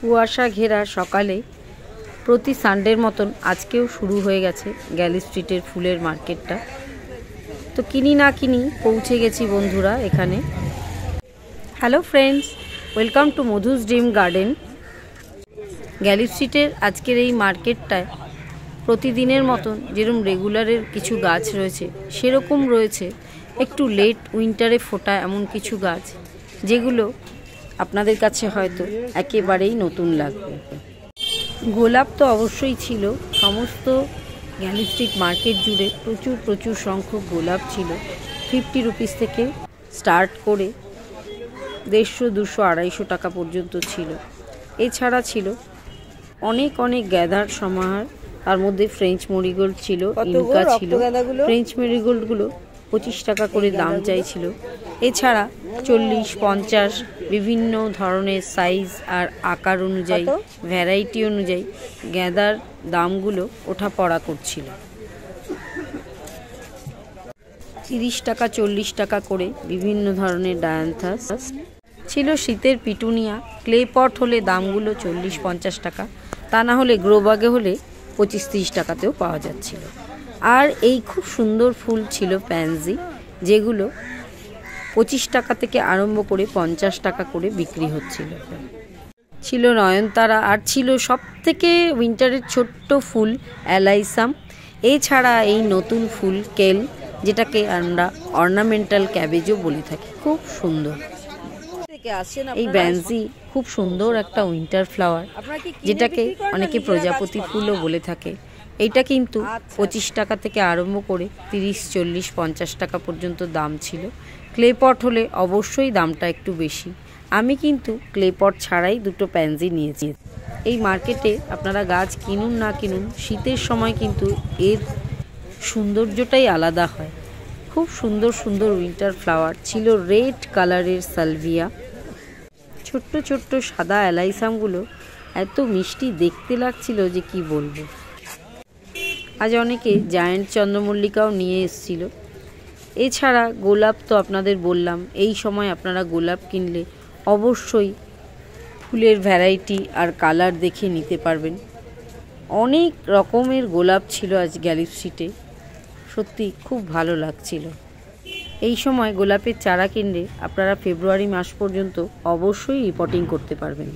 কুয়াশা ঘেরা সকালে প্রতি সানডের মতন আজকেও শুরু হয়ে গেছে গ্যালি স্ট্রিটের ফুলের মার্কেটটা তো কিনি না কিনি পৌঁছে গেছি বন্ধুরা এখানে hello friends welcome to Madhu's dream garden গ্যালি স্ট্রিটের আজকের এই মার্কেটটায় প্রতিদিনের মতন যেরকম রেগুলারের কিছু গাছ রয়েছে সেরকম রয়েছে একটু লেট উইন্টারে ফোটা এমন কিছু গাছ যেগুলো আপনাদের কাছে হয়তো একেবারেই নতুন লাগবে গোলাপ তো অবশ্যই ছিল সমস্ত গ্যালিস্ট্রিক মার্কেট জুড়ে প্রচুর প্রচুর সংখ্যক গোলাপ ছিল ফিফটি রুপিস থেকে স্টার্ট করে দেড়শো দুশো আড়াইশো টাকা পর্যন্ত ছিল এছাড়া ছিল অনেক অনেক গ্যাদার সমাহার তার মধ্যে ফ্রেঞ্চ মরিগোল্ড ছিল ইনকা ছিল ফ্রেঞ্চ মেরিগোল্ডগুলো পঁচিশ টাকা করে দাম চাইছিল এছাড়া চল্লিশ পঞ্চাশ বিভিন্ন ধরনের সাইজ আর আকার অনুযায়ী ভ্যারাইটি অনুযায়ী গ্যাঁদার দামগুলো ওঠা পড়া করছিল তিরিশ টাকা চল্লিশ টাকা করে বিভিন্ন ধরনের ডায়ান্থাস ছিল শীতের পিটুনিয়া ক্লে পট হলে দামগুলো চল্লিশ পঞ্চাশ টাকা তা না হলে গ্রোবাগে হলে পঁচিশ তিরিশ টাকাতেও পাওয়া যাচ্ছিল আর এই খুব সুন্দর ফুল ছিল প্যান্সি যেগুলো পঁচিশ টাকা থেকে আরম্ভ করে পঞ্চাশ টাকা করে বিক্রি হচ্ছিল ছিল নয়নতারা আর ছিল সব থেকে উইন্টারের ছোট্ট ফুল অ্যালাইসাম এছাড়া এই নতুন ফুল কেল যেটাকে আমরা অর্নামেন্টাল ক্যাবেজও বলে থাকি খুব সুন্দর এই ব্যান্সি খুব সুন্দর একটা উইন্টার ফ্লাওয়ার যেটাকে অনেকে প্রজাপতি ফুলও বলে থাকে এইটা কিন্তু আচ্ছা। পঁচিশ টাকা থেকে আরম্ভ করে তিরিশ চল্লিশ পঞ্চাশ টাকা পর্যন্ত দাম ছিল ক্লে পট হলে অবশ্যই দামটা একটু বেশি আমি কিন্তু ক্লে পট ছাড়াই দুটো প্যান্সি নিয়েছি এই মার্কেটে আপনারা গাছ কিনুন না কিনুন শীতের সময় কিন্তু এর সৌন্দর্যটাই আলাদা হয় খুব সুন্দর সুন্দর উইন্টার ফ্লাওয়ার ছিল রেড কালারের সালভিয়া ছোট্ট ছোট্ট সাদা অ্যালাইসামগুলো এত মিষ্টি দেখতে লাগছিল যে কি বলবো আজ অনেকে জায়ান্ট চন্দ্রমল্লিকাও নিয়ে এসছিল এছাড়া গোলাপ তো আপনাদের বললাম এই সময় আপনারা গোলাপ কিনলে অবশ্যই ফুলের ভ্যারাইটি আর কালার দেখে নিতে পারবেন অনেক রকমের গোলাপ ছিল আজ গ্যালিপ সিটে সত্যি খুব ভালো লাগছিল এই সময় গোলাপের চারা কিনলে আপনারা ফেব্রুয়ারি মাস পর্যন্ত অবশ্যই রিপোর্টিং করতে পারবেন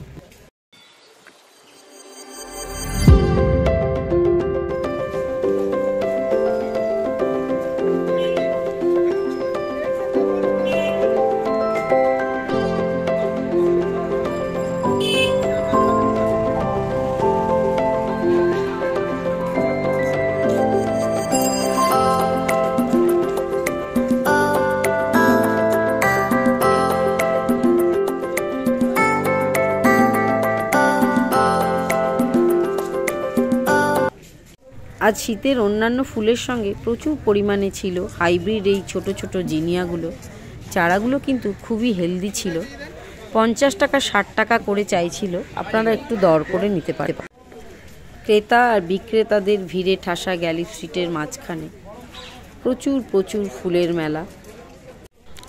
আজ শীতের অন্যান্য ফুলের সঙ্গে প্রচুর পরিমাণে ছিল হাইব্রিড এই ছোট ছোট জিনিয়াগুলো চারাগুলো কিন্তু খুবই হেলদি ছিল পঞ্চাশ টাকা ষাট টাকা করে চাইছিল আপনারা একটু দর করে নিতে পারেন ক্রেতা আর বিক্রেতাদের ভিড়ে ঠাসা গ্যালি স্ট্রিটের মাঝখানে প্রচুর প্রচুর ফুলের মেলা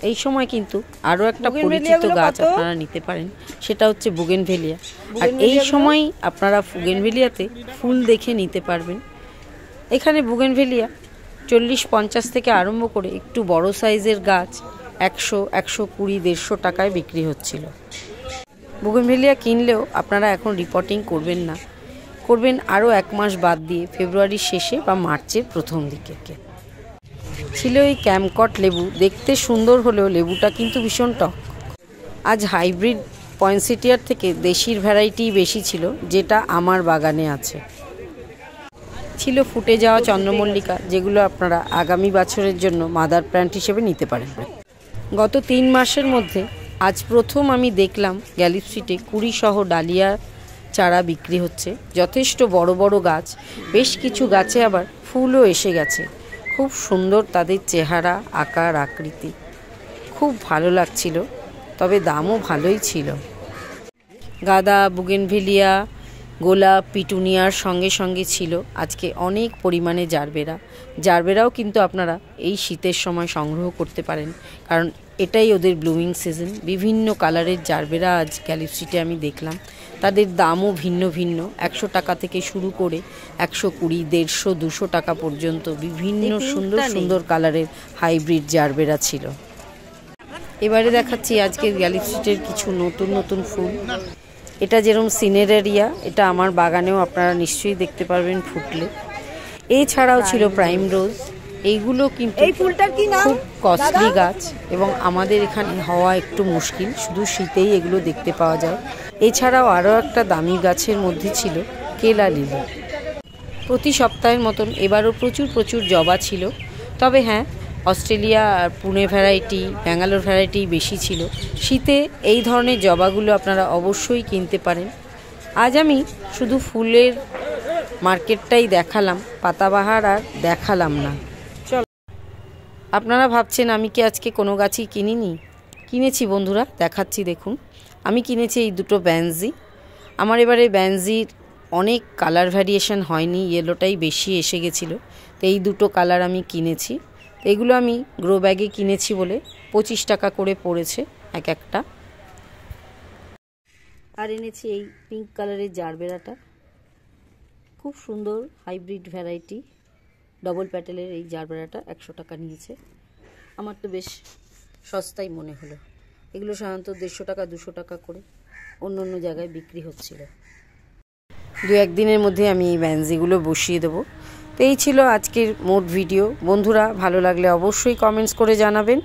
এই সময় কিন্তু আরও একটা পরিচিত গাছ আপনারা নিতে পারেন সেটা হচ্ছে বুগেনভেলিয়া আর এই সময় আপনারা বুগেনভেলিয়াতে ফুল দেখে নিতে পারবেন এখানে বুগেনভেলিয়া চল্লিশ পঞ্চাশ থেকে আরম্ভ করে একটু বড় সাইজের গাছ একশো একশো কুড়ি দেড়শো টাকায় বিক্রি হচ্ছিল বুগেনভেলিয়া কিনলেও আপনারা এখন রিপোর্টিং করবেন না করবেন আরও এক মাস বাদ দিয়ে ফেব্রুয়ারির শেষে বা মার্চের প্রথম দিকে ছিল এই ক্যামকট লেবু দেখতে সুন্দর হলেও লেবুটা কিন্তু ভীষণ টক আজ হাইব্রিড পয়েন্সিটিয়ার থেকে দেশির ভ্যারাইটি বেশি ছিল যেটা আমার বাগানে আছে ছিল ফুটে যাওয়া চন্দ্রমল্লিকা যেগুলো আপনারা আগামী বছরের জন্য মাদার প্ল্যান্ট হিসেবে নিতে পারেন গত তিন মাসের মধ্যে আজ প্রথম আমি দেখলাম গ্যালিপ স্ট্রিটে কুড়ি সহ ডালিয়া চারা বিক্রি হচ্ছে যথেষ্ট বড় বড় গাছ বেশ কিছু গাছে আবার ফুলও এসে গেছে খুব সুন্দর তাদের চেহারা আকার আকৃতি খুব ভালো লাগছিল তবে দামও ভালোই ছিল গাদা বুগেনভিলিয়া গোলাপ পিটুনিয়ার সঙ্গে সঙ্গে ছিল আজকে অনেক পরিমাণে জারবেরা জারবেরাও কিন্তু আপনারা এই শীতের সময় সংগ্রহ করতে পারেন কারণ এটাই ওদের ব্লুমিং সিজন বিভিন্ন কালারের জারবেরা আজ ক্যালিপসিটে আমি দেখলাম তাদের দামও ভিন্ন ভিন্ন একশো টাকা থেকে শুরু করে একশো কুড়ি দেড়শো দুশো টাকা পর্যন্ত বিভিন্ন সুন্দর সুন্দর কালারের হাইব্রিড জারবেরা ছিল এবারে দেখাচ্ছি আজকের গ্যালিপসিটের কিছু নতুন নতুন ফুল এটা যেরকম সিনেরেরিয়া এটা আমার বাগানেও আপনারা নিশ্চয়ই দেখতে পারবেন ফুটলে এছাড়াও ছিল প্রাইম রোজ এইগুলো কিন্তু খুব কস্টলি গাছ এবং আমাদের এখানে হওয়া একটু মুশকিল শুধু শীতেই এগুলো দেখতে পাওয়া যায় এছাড়াও আরও একটা দামি গাছের মধ্যে ছিল কেলা লিলি প্রতি সপ্তাহের মতন এবারও প্রচুর প্রচুর জবা ছিল তবে হ্যাঁ অস্ট্রেলিয়া আর পুনে ভ্যারাইটি ব্যাঙ্গালোর ভ্যারাইটি বেশি ছিল শীতে এই ধরনের জবাগুলো আপনারা অবশ্যই কিনতে পারেন আজ আমি শুধু ফুলের মার্কেটটাই দেখালাম পাতাবাহার আর দেখালাম না চল আপনারা ভাবছেন আমি কি আজকে কোনো গাছই কিনিনি কিনেছি বন্ধুরা দেখাচ্ছি দেখুন আমি কিনেছি এই দুটো ব্যানজি আমার এবারে ব্যানজির অনেক কালার ভ্যারিয়েশন হয়নি ইয়েলোটাই বেশি এসে গেছিলো তো এই দুটো কালার আমি কিনেছি এগুলো আমি গ্রো ব্যাগে কিনেছি বলে পঁচিশ টাকা করে পড়েছে এক একটা আর এনেছি এই পিঙ্ক কালারের জারবেড়াটা খুব সুন্দর হাইব্রিড ভ্যারাইটি ডবল প্যাটেলের এই জারবেরাটা একশো টাকা নিয়েছে আমার তো বেশ সস্তাই মনে হলো এগুলো সাধারণত দেড়শো টাকা দুশো টাকা করে অন্য অন্য জায়গায় বিক্রি হচ্ছিল দু একদিনের মধ্যে আমি এই ব্যাঞ্জিগুলো বসিয়ে দেবো তো এই ছিল আজকের মোট ভিডিও বন্ধুরা ভালো লাগলে অবশ্যই কমেন্টস করে জানাবেন